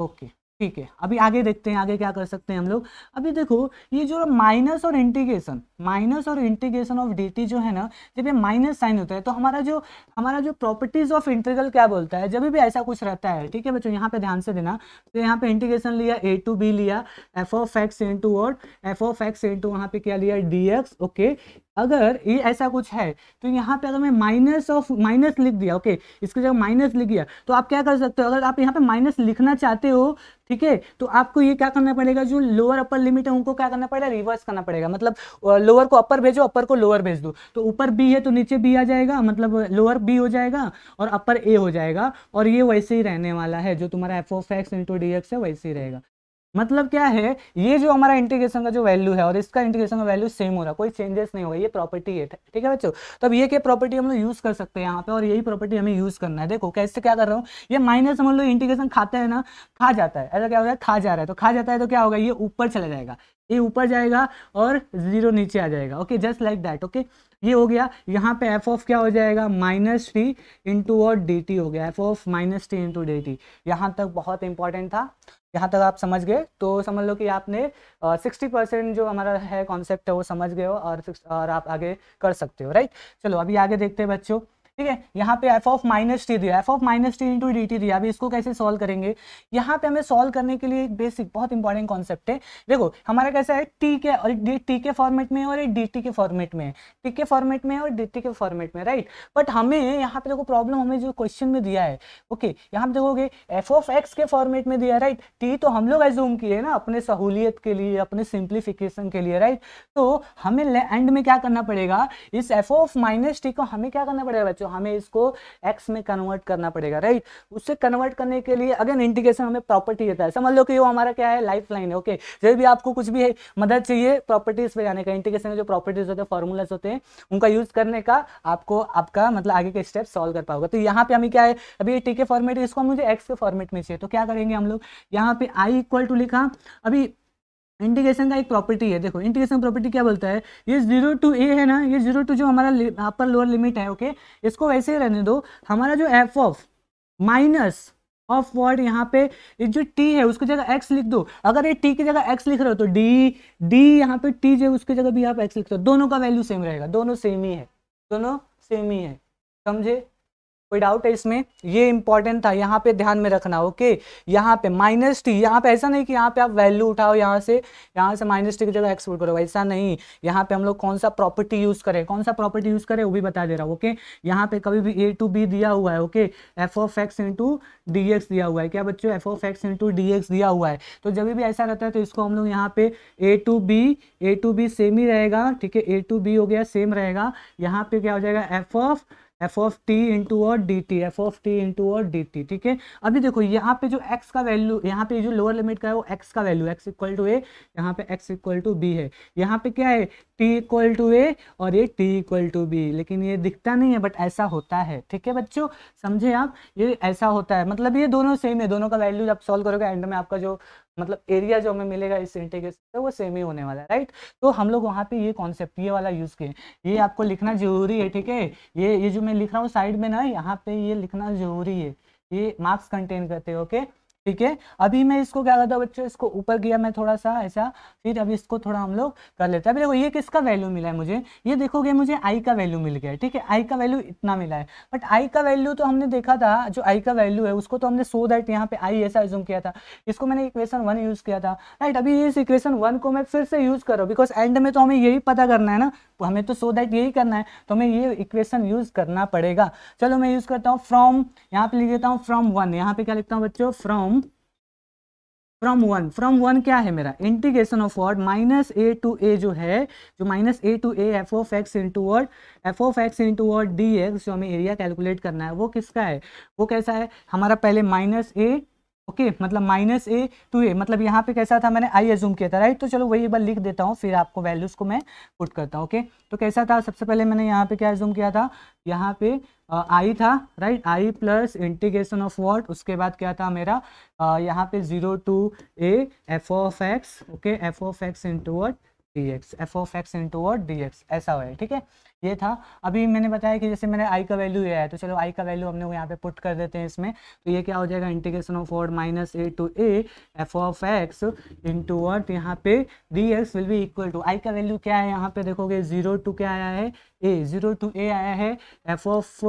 ओके ठीक है अभी आगे देखते हैं आगे क्या कर सकते हैं हम लोग अभी देखो ये जो माइनस और इंटीग्रेशन माइनस और इंटीग्रेशन ऑफ डी जो है ना जब ये माइनस साइन होता है तो हमारा जो हमारा जो प्रॉपर्टीज ऑफ इंटीग्रल क्या बोलता है जब भी ऐसा कुछ रहता है ठीक है बच्चों यहाँ पे ध्यान से देना तो यहाँ पे इंटीग्रेशन लिया ए टू बी लिया एफ ऑफ एक्स इंटू और एफ ऑफ एक्स इंटू वहाँ पे क्या लिया डी ओके अगर ये ऐसा कुछ है तो यहाँ पे अगर मैं माइनस ऑफ माइनस लिख दिया ओके इसके जगह माइनस लिख दिया तो आप क्या कर सकते हो अगर आप यहाँ पे माइनस लिखना चाहते हो ठीक है तो आपको ये क्या करना पड़ेगा जो लोअर अपर लिमिट है उनको क्या करना पड़ेगा रिवर्स करना पड़ेगा मतलब लोअर को अपर भेजो अपर को लोअर भेज दो तो ऊपर बी है तो नीचे बी आ जाएगा मतलब लोअर बी हो जाएगा और अपर ए हो जाएगा और ये वैसे ही रहने वाला है जो तुम्हारा f of x into D x है वैसे ही रहेगा मतलब क्या है ये जो हमारा इंटीग्रेशन का जो वैल्यू है और इसका इंटीग्रेशन का वैल्यू सेम हो रहा है कोई चेंजेस नहीं होगा ये प्रॉपर्टी है ठीक है बच्चों तो अब ये क्या प्रॉपर्टी हम लोग यूज कर सकते हैं यहाँ पे और यही प्रॉपर्टी हमें यूज करना है देखो कैसे क्या कर रहा हूँ ये माइनस हम लोग इंटीग्रेशन खाते हैं ना खा जाता है ऐसा क्या हो रहा है खा जा रहा है तो खा जाता है तो क्या होगा ये ऊपर चला जाएगा ये ऊपर जाएगा और जीरो नीचे आ जाएगा okay just like that okay ये हो गया यहाँ पे एफ ऑफ क्या हो जाएगा माइनस टी इंटू और डी टी हो गया f of minus t into d t यहाँ तक बहुत इंपॉर्टेंट था यहाँ तक आप समझ गए तो समझ लो कि आपने सिक्सटी परसेंट जो हमारा है कॉन्सेप्ट है वो समझ गए हो और और आप आगे कर सकते हो राइट चलो अभी आगे देखते हैं बच्चों ठीक है यहाँ पे एफ ऑफ माइनस टी दिया F of minus t into d t दिया अभी इसको कैसे सॉल्व करेंगे यहाँ पे हमें सॉल्व करने के लिए एक बेसिक बहुत इंपॉर्टेंट कॉन्सेप्ट है देखो हमारा कैसा है टी के और टी के फॉर्मेट में और एक डी टी के फॉर्मेट में टी के फॉर्मेट में और डी टी के फॉर्मेट में राइट बट हमें यहाँ पे देखो प्रॉब्लम हमें जो क्वेश्चन में दिया है ओके यहाँ पे देखोगे एफ ऑफ एक्स के फॉर्मेट में दिया राइट टी तो हम लोग एजूम किए ना अपने सहूलियत के लिए अपने सिंप्लीफिकेशन के लिए राइट तो हमें एंड में क्या करना पड़ेगा इस एफ ऑफ माइनस टी को हमें क्या करना पड़ेगा बच्चों हमें इसको एक्स में कन्वर्ट करना पड़ेगा राइट उससे कन्वर्ट करने के लिए अगेन इंटीग्रेशन हमें प्रॉपर्टी देता है समझ लो कि वो हमारा क्या है लाइफ लाइन है ओके जब भी आपको कुछ भी मदद चाहिए प्रॉपर्टीज पे जाने का इंटीग्रेशन के जो प्रॉपर्टीज होते हैं फॉर्मूलाज होते हैं उनका यूज करने का आपको आपका मतलब आगे के स्टेप सॉल्व कर पाओगे तो यहाँ पे हमें क्या है अभी टी के फॉर्मेट इसको मुझे एक्स के फॉर्मेट में चाहिए तो क्या करेंगे हम लोग यहाँ पे आई इक्वल टू लिखा अभी इंटीग्रेशन का एक प्रॉपर्टी है देखो इंटीग्रेशन प्रॉपर्टी क्या बोलता है ये जीरो टू ए है ना ये जीरो टू जो हमारा अपर लोअर लिमिट है ओके इसको वैसे ही रहने दो हमारा जो F of minus of what यहाँ पे जो टी है उसकी जगह एक्स लिख दो अगर ये टी की जगह एक्स लिख रहे हो तो डी डी यहाँ पे टी जो उसकी जगह भी आप एक्स लिख दो दोनों का वैल्यू सेम रहेगा दोनों सेम ही है दोनों सेम ही है समझे कोई डाउट है इसमें ये इंपॉर्टेंट था यहाँ पे ध्यान में रखना ओके यहाँ पे माइनस टी यहाँ पे ऐसा नहीं कि यहाँ पे आप वैल्यू उठाओ यहाँ से यहाँ से माइनस टी की जगह एक्सपोर्ट करो ऐसा नहीं यहाँ पे हम लोग कौन सा प्रॉपर्टी यूज करें कौन सा प्रॉपर्टी यूज करें वो भी बता दे रहा हूँ ओके यहाँ पे कभी भी ए टू बी दिया हुआ है okay F of x into D x दिया हुआ है क्या बच्चों F of x into D x दिया हुआ है तो जब भी ऐसा रहता है तो इसको हम लोग यहाँ पे a to b a to b same ही रहेगा ठीक है ए टू बी हो गया सेम रहेगा यहाँ पे क्या हो जाएगा F of F of t into और d t f of t into और डी टी ठीक है अभी देखो यहाँ पे जो एक्स का वैल्यू यहाँ पे जो लोअर लिमिट का है वो एक्स का value x equal to a यहाँ पे एक्स इक्वल टू बी है यहाँ पे क्या है टी इक्वल टू ए और ये टी इक्वल टू बी लेकिन ये दिखता नहीं है बट ऐसा होता है ठीक है बच्चों समझे आप ये ऐसा होता है मतलब ये दोनों सेम है दोनों का वैल्यू आप सॉल्व करोगे एंड में आपका जो मतलब एरिया जो हमें मिलेगा इस इंटीग्रेशन का वो सेम ही होने वाला है राइट तो हम लोग वहाँ पे ये कॉन्सेप्ट ये वाला यूज़ किए ये आपको लिखना जरूरी है ठीक है ये ये जो मैं लिख रहा हूँ साइड में ना यहाँ पे ये लिखना जरूरी है ये मार्क्स कंटेन करते हैं ओके ठीक है अभी मैं इसको क्या करता हूँ बच्चों इसको ऊपर किया मैं थोड़ा सा ऐसा फिर अभी इसको थोड़ा हम लोग कर लेते हैं अभी देखो ये किसका वैल्यू मिला है मुझे ये देखोगे मुझे आई का वैल्यू मिल गया है ठीक है आई का वैल्यू इतना मिला है बट आई का वैल्यू तो हमने देखा था जो आई का वैल्यू है उसको तो हमने सो दैट यहाँ पे आई ऐसा एज्यूम किया था इसको मैंने इक्वेशन वन यूज़ किया था राइट अभी इस इक्वेशन वन को मैं फिर से यूज़ करो बिकॉज एंड में तो हमें यही पता करना है ना हमें तो सो दैट यही करना है तो हमें ये इक्वेशन यूज़ करना पड़ेगा चलो मैं यूज़ करता हूँ फ्रॉम यहाँ पे लिख देता हूँ फ्रॉम वन यहाँ पे क्या लिखता हूँ बच्चों from from one from one क्या है मेरा integration of what minus A to a जो है जो minus A to A F of x into what F of x into what D x जो हमें एरिया कैलकुलेट करना है वो किसका है वो कैसा है हमारा पहले माइनस ए ओके मतलब माइनस ए टू ए मतलब यहाँ पे कैसा था मैंने आई एजूम किया था राइट तो चलो वही एक बार लिख देता हूँ फिर आपको वैल्यूज़ को मैं पुट करता हूँ ओके तो कैसा था सबसे पहले मैंने यहाँ पे क्या एजूम किया था यहाँ पे आई था right I plus integration of what उसके बाद क्या था मेरा यहाँ पे zero to A f o of x okay f f x into what D x f of x into और डी एक्स ऐसा हो ठीक है ये था अभी मैंने बताया कि जैसे मैंने आई का वैल्यू लिया है तो चलो आई का वैल्यू हमने यहाँ पे पुट कर देते हैं इसमें तो ये क्या हो जाएगा integration of what minus A to A F of x into what यहाँ पे d x will be equal to I का वैल्यू क्या है यहाँ पे देखोगे जीरो टू क्या आया है ए जीरो टू ए आया है F of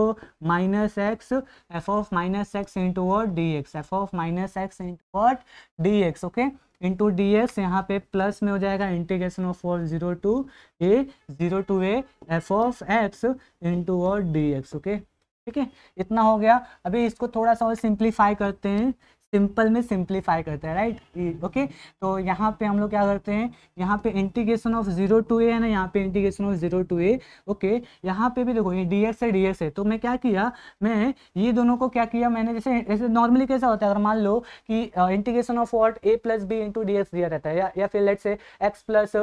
minus x f of minus x into what D x f of minus x into what D x okay into D s यहाँ पे प्लस में हो जाएगा integration of for zero to A zero to A F of x into और D x okay ठीक है इतना हो गया अभी इसको थोड़ा सा और सिंप्लीफाई करते हैं सिंपल में सिंप्लीफाई करते हैं राइट ओके तो यहाँ पे हम लोग क्या करते हैं यहाँ पे integration of zero to a है ना यहाँ पे integration of zero to A okay यहाँ पे भी देखो ये डी एक्स है डी एक्स है तो मैं क्या किया मैं ये दोनों को क्या किया मैंने जैसे जैसे नॉर्मली कैसा होता है अगर मान लो कि integration of what a plus b into D x दिया रहता है या, या फिर let say x plus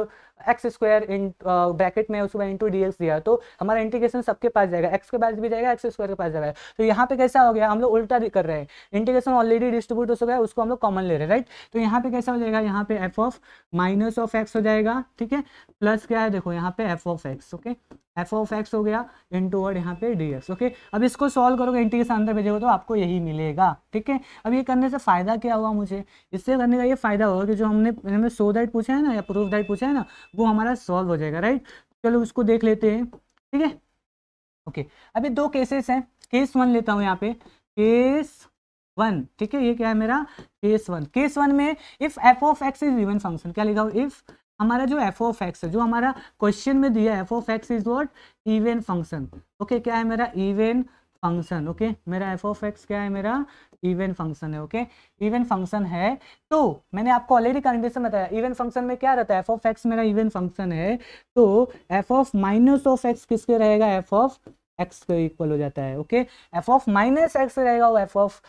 x square in bracket में उसके बाद इंटू डी दिया तो हमारा इंटीग्रेशन सबके पास जाएगा एक्स के पास भी जाएगा एक्स स्क्वायर के पास जाएगा तो यहाँ पे कैसा हो गया हम लोग उल्टा कर रहे हैं इंटीग्रेशन ऑलरेडी डिस्ट्रीब्यूट हो गया उसको हम लोग कॉमन ले रहे हैं राइट तो यहाँ पे कैसा हो जाएगा यहाँ पे F of minus of x हो जाएगा ठीक है प्लस क्या है देखो यहाँ पे F of x okay F of x हो गया इन टू और यहाँ पे डी एक्स ओके अब इसको सॉल्व करोगे इंटीग्रेशन अंदर भेजोगे तो आपको यही मिलेगा ठीक है अब ये करने से फ़ायदा क्या हुआ मुझे इससे करने का ये फ़ायदा होगा कि जो हमने हमें सो दैट पूछा है ना या प्रूफ दैट पूछा है ना वो हमारा सॉल्व हो जाएगा राइट चलो उसको देख लेते हैं ठीक है ओके अभी दो केसेस हैं केस वन लेता हूँ यहाँ पे केस वन ठीक है ये क्या है मेरा केस वन केस वन में if f of x is even function क्या लिखा हो इफ हमारा जो एफ ऑफ एक्स है जो हमारा क्वेश्चन में दिया F of x is what even function okay क्या है मेरा इवेन फंक्शन ओके मेरा एफ ऑफ एक्स क्या है मेरा इवेंट फंक्शन है ओके इवेंट फंक्शन है तो मैंने आपको ऑलरेडी कंडीशन बताया इवेंट फंक्शन में क्या रहता है एफ ऑफ एक्स मेरा इवेंट फंक्शन है तो F of minus of x किसके रहेगा एफ ऑफ एक्स के इक्वल हो जाता है okay F of minus x रहेगा वो एफ ऑफ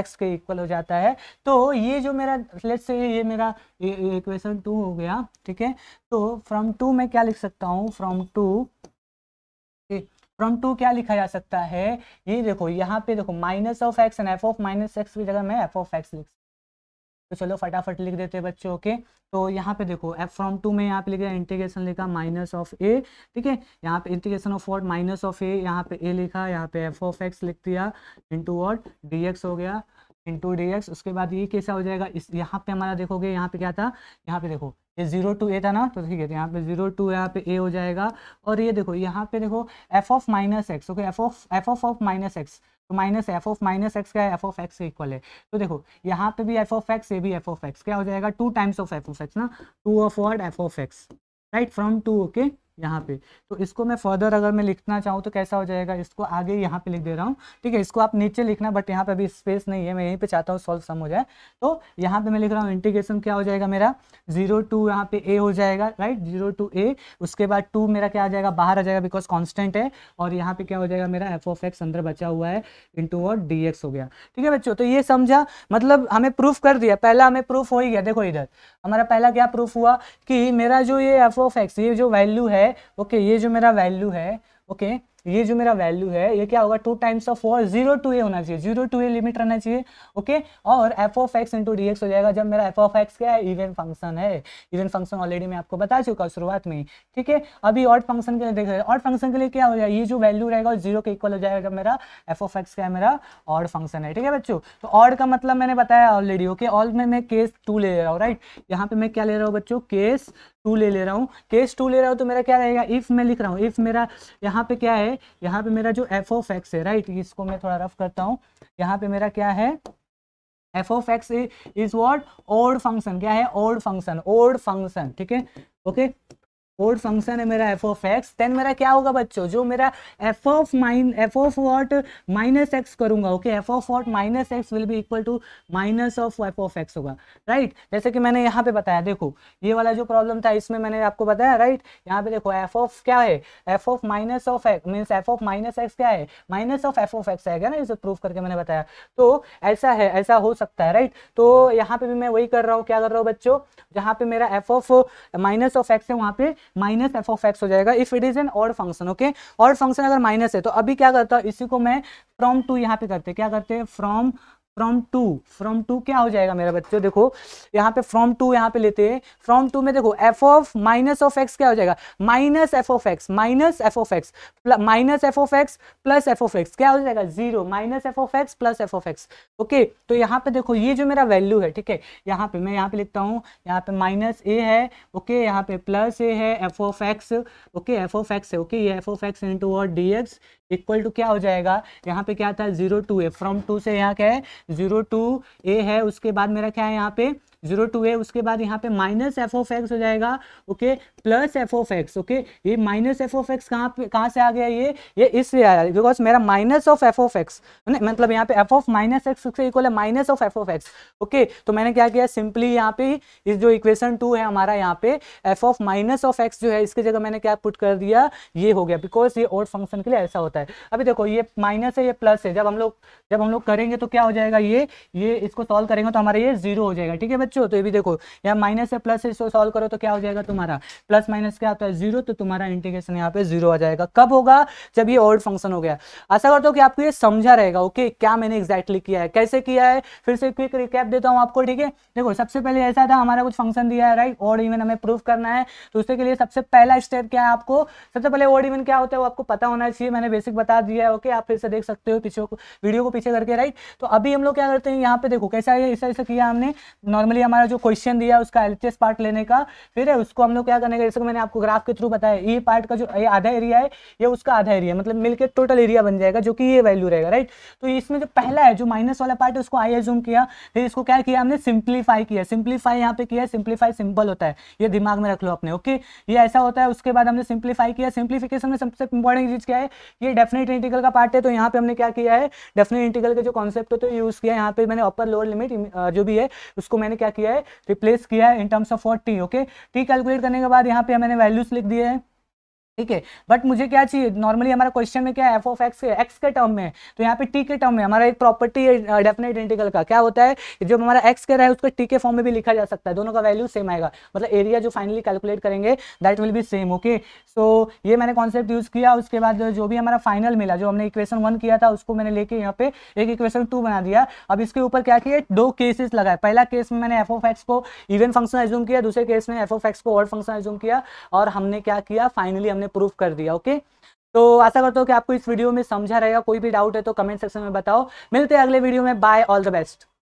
एक्स के इक्वल हो जाता है तो ये जो मेरा लेट्स से ये मेरा इक्वेशन टू हो गया ठीक है तो फ्रॉम टू मैं क्या लिख सकता हूँ फ्रॉम टू फ्रॉम टू क्या लिखा जा सकता है ये देखो यहाँ पे देखो minus of x and f of minus x की जगह मैं एफ ऑफ एक्स लिख तो चलो फटाफट लिख देते हैं बच्चों ओके तो यहाँ पे देखो एफ फ्रॉम टू में यहाँ पे लिखा इंटीग्रेशन लिखा माइनस ऑफ ए ठीक है यहाँ पे integration of what minus of a यहाँ पे ए लिखा यहाँ पे एफ ऑफ एक्स लिख दिया इंटू वॉट डी एक्स हो गया इंटू डी एक्स उसके बाद ये कैसा हो जाएगा इस यहाँ पे हमारा देखोगे यहाँ पे क्या था यहाँ पे देखो ये जीरो टू ए था ना तो ठीक है यहाँ पे जीरो टू यहाँ पे ए हो जाएगा और ये देखो यहाँ पे देखो F of minus x okay F of F of of minus x तो minus F of minus x का एफ ऑफ एक्स इक्वल है तो देखो यहाँ पे भी एफ ऑफ एक्स ये भी एफ ऑफ एक्स क्या हो जाएगा two times of F of x ना two of what F of x right from two okay यहाँ पे तो इसको मैं फर्दर अगर मैं लिखना चाहूँ तो कैसा हो जाएगा इसको आगे यहाँ पे लिख दे रहा हूँ ठीक है इसको आप नीचे लिखना बट यहाँ पे अभी स्पेस नहीं है मैं यहीं पे चाहता हूँ सॉल्व सम हो जाए तो यहाँ पे मैं लिख रहा हूँ इंटीग्रेशन क्या हो जाएगा मेरा जीरो टू यहाँ पे ए हो जाएगा राइट जीरो टू ए उसके बाद टू मेरा क्या आ जाएगा बाहर आ जाएगा बिकॉज कॉन्स्टेंट है और यहाँ पे क्या हो जाएगा मेरा एफ ऑफ एक्स अंदर बचा हुआ है इंटू और डी एक्स हो गया ठीक है बच्चों तो ये समझा मतलब हमें प्रूफ कर दिया पहला हमें प्रूफ हो ही गया देखो इधर हमारा पहला क्या प्रूफ हुआ कि मेरा जो ये एफ ऑफ एक्स ये जो वैल्यू है है ओके ये जो मेरा वैल्यू है ओके ये जो मेरा वैल्यू है ये क्या होगा two times of for zero to a होना चाहिए जीरो टू ए लिमिट रहना चाहिए ओके और F of x into D x हो जाएगा जब मेरा एफ ऑफ एक्स क्या है इवेंट फंक्शन है इवेंट फंक्शन ऑलरेडी मैं आपको बता चुका हूँ शुरुआत में ठीक है अभी ऑर्ड फंक्शन के लिए देख रहे ऑर्ड फंक्शन के लिए क्या हो जाएगा ये जो वैल्यू रहेगा जीरो के इक्वल हो जाएगा जब मेरा एफ ऑफ एक्स क्या है मेरा ऑर्ड फंक्शन है ठीक है बच्चों तो ऑर्ड का मतलब मैंने बताया ऑलरेडी ओके ऑल में मैं केस टू ले रहा हूँ राइट यहाँ पे मैं क्या ले रहा हूँ बच्चों केस टू ले ले रहा हूँ केस टू ले रहा हूँ तो मेरा क्या रहेगा इफ़ मैं लिख रहा हूँ इफ़ मेरा यहाँ पे क्या है यहाँ पे मेरा जो एफ ऑफ एक्स है राइट इसको मैं थोड़ा रफ करता हूँ यहाँ पे मेरा क्या है F of x is what odd function क्या है ओड फंक्शन ओड फंक्शन ठीक है ओके फोर्थ फंक्शन है मेरा एफ ऑफ एक्स देन मेरा क्या होगा बच्चों जो मेरा F of mine f of what minus x करूंगा okay F of what minus x will be equal to minus of F of x होगा राइट जैसे कि मैंने यहाँ पे बताया देखो ये वाला जो प्रॉब्लम था इसमें मैंने आपको बताया राइट यहाँ पे देखो एफ ऑफ क्या है F of minus of x means f of minus x क्या है minus of F of x आएगा ना इसे प्रूव करके मैंने बताया तो ऐसा है ऐसा हो सकता है राइट तो यहाँ पे भी मैं वही कर रहा हूँ क्या कर रहा हूँ बच्चों जहाँ पे मेरा F of minus of x है वहाँ पे माइनस एफ ऑफ एक्स हो जाएगा if it is an odd function okay odd function अगर माइनस है तो अभी क्या करता इसी को मैं फ्रॉम टू यहाँ पे करते क्या करते हैं from from two from two क्या हो जाएगा मेरा बच्चों देखो यहाँ पे फ्रॉम टू यहाँ पे लेते हैं फ्रॉम टू में देखो F of minus of x क्या हो जाएगा minus F of x minus F of x minus F of x plus f of x क्या हो जाएगा zero minus F of x plus f of x okay तो यहाँ पे देखो ये जो मेरा वैल्यू है ठीक है यहाँ पे मैं यहाँ पे लिखता हूँ यहाँ पे माइनस ए है ओके यहाँ पे प्लस ए है F of x okay F of x है ओके ये एफ ऑफ एक्स इंटू और डी एक्स इक्वल टू क्या हो जाएगा यहाँ पे क्या था zero to a from two से यहाँ क्या है जीरो टू ए है उसके बाद मेरा क्या है यहाँ पे जीरो टू है उसके बाद यहाँ पे माइनस एफ ऑफ एक्स हो जाएगा okay plus f of x okay ये माइनस एफ ऑफ एक्स कहाँ पे कहाँ से आ गया ये ये इससे आया बिकॉज मेरा minus of F of x मतलब यहाँ पे एफ ऑफ माइनस एक्स से इक्वल है minus of F of x okay तो मैंने क्या किया सिंपली यहाँ पे इस जो इक्वेशन टू है हमारा यहाँ पे F of minus of x जो है इसकी जगह मैंने क्या पुट कर दिया ये हो गया बिकॉज ये और फंक्शन के लिए ऐसा होता है अभी देखो ये माइनस है ये प्लस है जब हम लोग जब हम लोग करेंगे तो क्या हो जाएगा ये ये इसको सॉल्व करेंगे तो हमारा ये जीरो हो जाएगा ठीक है बच्चों तो ये भी देखो यहाँ माइनस है प्लस है इसको सॉल्व करो तो क्या हो जाएगा तुम्हारा प्लस माइनस क्या आता है जीरो तो तुम्हारा इंटीग्रेशन यहाँ पे जीरो आ जाएगा कब होगा जब ये ओल्ड फंक्शन हो गया आशा करता हूँ कि आपको ये समझा रहेगा ओके क्या मैंने एक्जैक्टली किया है कैसे किया है फिर से क्विक रिकैप देता हूँ आपको ठीक है देखो सबसे पहले ऐसा था हमारा कुछ फंक्शन दिया है राइट ओड इवन हमें प्रूफ करना है तो उसके लिए सबसे पहला स्टेप क्या है आपको सबसे पहले ओड इवन क्या होता है वो आपको पता होना चाहिए मैंने बेसिक बता दिया है ओके आप फिर से देख सकते हो पीछे वीडियो को पीछे करके राइट तो अभी हम लोग क्या करते हैं यहाँ पे देखो कैसा ऐसा ऐसा किया हमने नॉर्मली फाइनली हमारा जो क्वेश्चन दिया उसका एलटीएस पार्ट लेने का फिर है उसको हम लोग क्या करने का जैसे मैंने आपको ग्राफ के थ्रू बताया ये पार्ट का जो आधा एरिया है ये उसका आधा एरिया मतलब मिलकर टोटल एरिया बन जाएगा जो कि ये वैल्यू रहेगा राइट तो इसमें जो पहला है जो माइनस वाला पार्ट है उसको आई एजूम किया फिर इसको क्या किया हमने सिंप्लीफाई किया सिंप्लीफाई यहाँ पे किया सिंप्लीफाई सिंपल होता है ये दिमाग में रख लो अपने ओके ये ऐसा होता है उसके बाद हमने सिंप्लीफाई किया सिंप्लीफिकेशन में सबसे इंपॉर्टेंट चीज क्या है ये डेफिनेट इंटीगल का पार्ट है तो यहाँ पे हमने क्या किया है डेफिनेट इंटीगल का जो कॉन्सेप्ट होता है यूज किया यहाँ पे मैंने अपर लोअर लिमिट जो भी है उसको मैंने क्या किया है रिप्लेस किया है in terms of what t okay t calculate करने के बाद यहाँ पे मैंने वैल्यूज लिख दिए हैं ठीक है बट मुझे क्या चाहिए नॉर्मली हमारा क्वेश्चन में क्या है एफ ऑफ एक्स एक्स के टर्म में तो यहाँ पे टी के टर्म में हमारा एक प्रॉपर्टी है डेफिनेट uh, इंटीग्रल का क्या होता है जो हमारा एक्स के रहा है उसको टी के फॉर्म में भी लिखा जा सकता है दोनों का वैल्यू सेम आएगा मतलब एरिया जो फाइनली कैलकुलेट करेंगे that will be same okay so ये मैंने कॉन्सेप्ट यूज किया उसके बाद जो भी हमारा फाइनल मिला जो हमने इक्वेशन वन किया था उसको मैंने लेके यहाँ पे एक इक्वेशन टू बना दिया अब इसके ऊपर क्या किया दो केसेस लगाए पहला केस में मैंने एफ ऑफ एक्स को इवन फंक्शन एज्यूम किया दूसरे केस में एफ ऑफ एक्स को और फंक्शन एज्यूम किया और हमने क्या किया फाइनली हमने मैंने प्रूफ कर दिया ओके तो आशा करता हूँ कि आपको इस वीडियो में समझा रहेगा कोई भी डाउट है तो कमेंट सेक्शन में बताओ मिलते हैं अगले वीडियो में बाय ऑल द बेस्ट